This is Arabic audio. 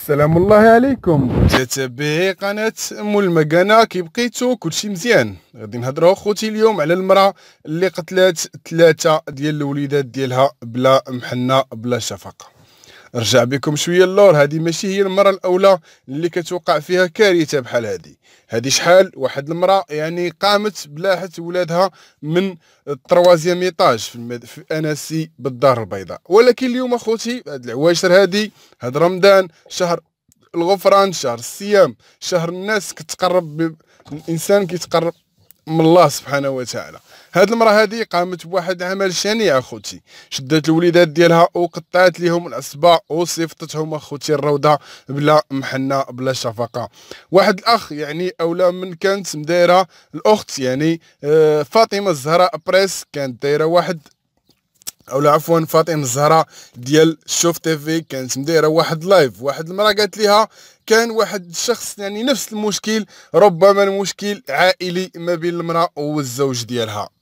السلام الله عليكم تتبع قناة أم المكانة كي بقيتو كلشي مزيان غادي نهضرو خوتي اليوم على المرأة اللي قتلات ثلاثة ديال الوليدات ديالها بلا محنة بلا شفقة رجع بكم شويه اللور هذه ماشي هي المره الاولى اللي كتوقع فيها كارثه بحال هذه هذه شحال واحد المراه يعني قامت بلاحت ولادها من التروازيام ايطاج في, المد... في اناسي بالدار البيضاء ولكن اليوم اخوتي هاد العواشر هذه هاد رمضان شهر الغفران شهر الصيام شهر الناس كتقرب ب... الانسان كيتقرب من الله سبحانه وتعالى هاد المراه هادي قامت بواحد عمل شنيع اخوتي شدات الوليدات ديالها وقطعت ليهم الاصبع وصيفطتهم اخوتي الروضه بلا محنه بلا شفقه واحد الاخ يعني اولا من كانت مدايره الاخت يعني آه، فاطمه الزهراء بريس كانت دايره واحد او لا عفوا فاطمه الزهراء ديال شوف تيفي كانت مدايره واحد لايف واحد المره قالت ليها كان واحد الشخص يعني نفس المشكل ربما المشكل عائلي ما بين المراه والزوج ديالها